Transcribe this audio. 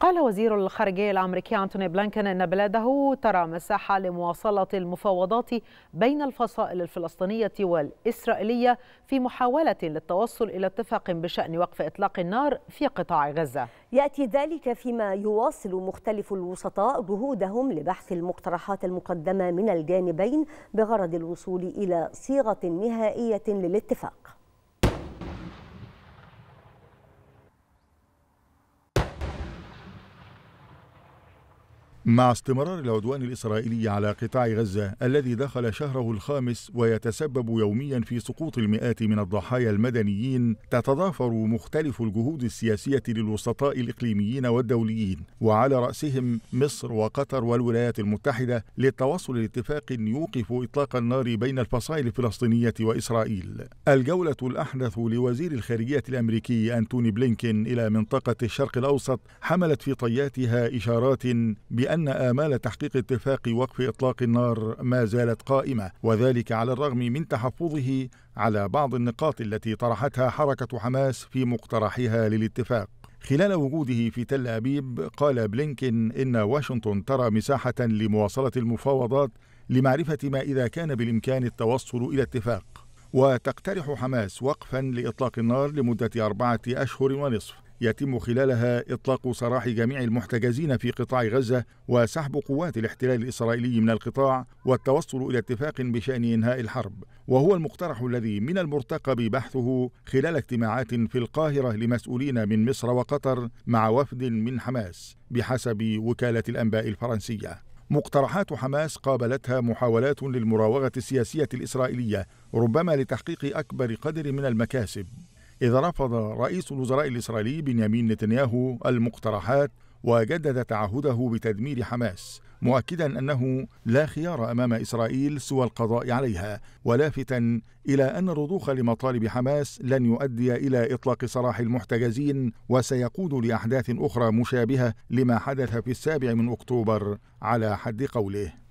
قال وزير الخارجية الأمريكي أنتوني بلانكن أن بلاده ترى مساحة لمواصلة المفاوضات بين الفصائل الفلسطينية والإسرائيلية في محاولة للتوصل إلى اتفاق بشأن وقف إطلاق النار في قطاع غزة يأتي ذلك فيما يواصل مختلف الوسطاء جهودهم لبحث المقترحات المقدمة من الجانبين بغرض الوصول إلى صيغة نهائية للاتفاق مع استمرار العدوان الإسرائيلي على قطاع غزة الذي دخل شهره الخامس ويتسبب يوميا في سقوط المئات من الضحايا المدنيين تتضافر مختلف الجهود السياسية للوسطاء الإقليميين والدوليين وعلى رأسهم مصر وقطر والولايات المتحدة للتوصل لاتفاق يوقف إطلاق النار بين الفصائل الفلسطينية وإسرائيل الجولة الأحدث لوزير الخارجية الأمريكي أنتوني بلينكين إلى منطقة الشرق الأوسط حملت في طياتها إشارات بأن أن آمال تحقيق اتفاق وقف إطلاق النار ما زالت قائمة وذلك على الرغم من تحفظه على بعض النقاط التي طرحتها حركة حماس في مقترحها للاتفاق خلال وجوده في تل أبيب قال بلينكين إن واشنطن ترى مساحة لمواصلة المفاوضات لمعرفة ما إذا كان بالإمكان التوصل إلى اتفاق وتقترح حماس وقفا لإطلاق النار لمدة أربعة أشهر ونصف يتم خلالها إطلاق سراح جميع المحتجزين في قطاع غزة وسحب قوات الاحتلال الإسرائيلي من القطاع والتوصل إلى اتفاق بشأن إنهاء الحرب وهو المقترح الذي من المرتقب بحثه خلال اجتماعات في القاهرة لمسؤولين من مصر وقطر مع وفد من حماس بحسب وكالة الأنباء الفرنسية مقترحات حماس قابلتها محاولات للمراوغة السياسية الإسرائيلية ربما لتحقيق أكبر قدر من المكاسب إذ رفض رئيس الوزراء الإسرائيلي بنيامين نتنياهو المقترحات وجدد تعهده بتدمير حماس مؤكدا انه لا خيار امام اسرائيل سوى القضاء عليها ولافتا الى ان الرضوخ لمطالب حماس لن يؤدي الى اطلاق سراح المحتجزين وسيقود لاحداث اخرى مشابهه لما حدث في السابع من اكتوبر على حد قوله